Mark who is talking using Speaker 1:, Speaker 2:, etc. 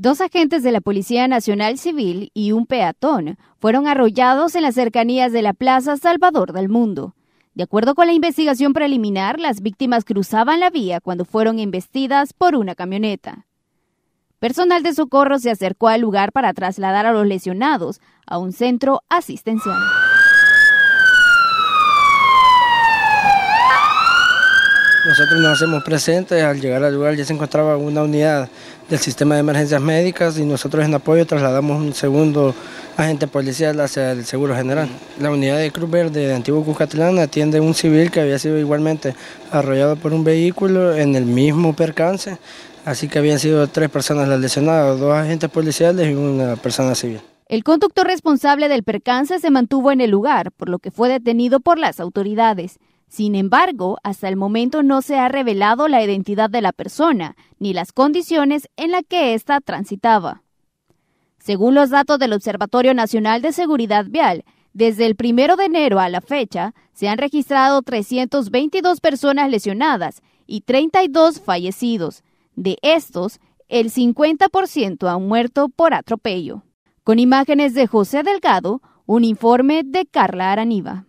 Speaker 1: Dos agentes de la Policía Nacional Civil y un peatón fueron arrollados en las cercanías de la Plaza Salvador del Mundo. De acuerdo con la investigación preliminar, las víctimas cruzaban la vía cuando fueron embestidas por una camioneta. Personal de socorro se acercó al lugar para trasladar a los lesionados a un centro asistencial.
Speaker 2: Nosotros nos hacemos presentes, al llegar al lugar ya se encontraba una unidad del sistema de emergencias médicas y nosotros en apoyo trasladamos un segundo agente policial hacia el Seguro General. La unidad de Cruz Verde de Antiguo Cucatlán atiende a un civil que había sido igualmente arrollado por un vehículo en el mismo percance, así que habían sido tres personas las lesionadas, dos agentes policiales y una persona civil.
Speaker 1: El conductor responsable del percance se mantuvo en el lugar, por lo que fue detenido por las autoridades. Sin embargo, hasta el momento no se ha revelado la identidad de la persona ni las condiciones en las que ésta transitaba. Según los datos del Observatorio Nacional de Seguridad Vial, desde el 1 de enero a la fecha se han registrado 322 personas lesionadas y 32 fallecidos. De estos, el 50% han muerto por atropello. Con imágenes de José Delgado, un informe de Carla Araniva.